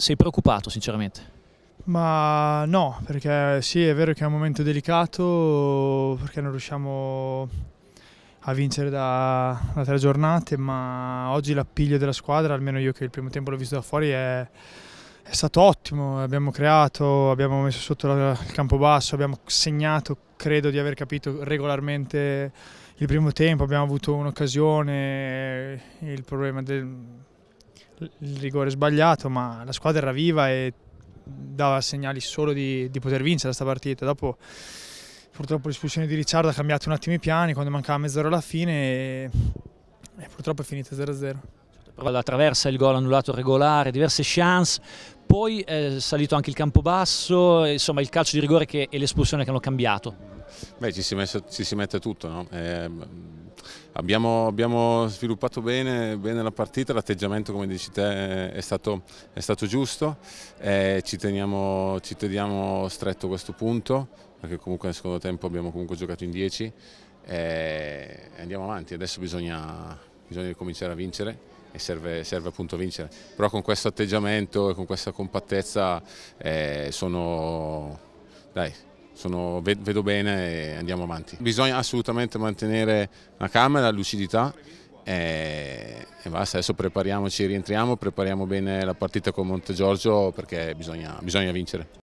Sei preoccupato sinceramente? Ma no, perché sì è vero che è un momento delicato perché non riusciamo a vincere da, da tre giornate, ma oggi l'appiglio della squadra, almeno io che il primo tempo l'ho visto da fuori, è, è stato ottimo, abbiamo creato, abbiamo messo sotto la, il campo basso, abbiamo segnato, credo di aver capito regolarmente il primo tempo, abbiamo avuto un'occasione, il problema del il rigore sbagliato, ma la squadra era viva e dava segnali solo di, di poter vincere questa partita. Dopo purtroppo l'espulsione di Ricciardo ha cambiato un attimo i piani quando mancava mezz'ora alla fine e, e purtroppo è finita 0-0 Prova la traversa, il gol annullato regolare, diverse chance, poi è salito anche il campo basso, insomma il calcio di rigore che, e l'espulsione che hanno cambiato. Beh, ci si, messo, ci si mette tutto, no? eh, Abbiamo, abbiamo sviluppato bene, bene, la partita, l'atteggiamento come dici te è stato, è stato giusto, eh, ci, teniamo, ci teniamo stretto questo punto perché comunque nel secondo tempo abbiamo comunque giocato in 10 eh, e andiamo avanti, adesso bisogna, bisogna cominciare a vincere e serve, serve, appunto vincere. Però con questo atteggiamento e con questa compattezza eh, sono... Dai, sono, vedo bene e andiamo avanti. Bisogna assolutamente mantenere la calma e la lucidità e, e basta, adesso prepariamoci, rientriamo, prepariamo bene la partita con Monte Giorgio perché bisogna, bisogna vincere.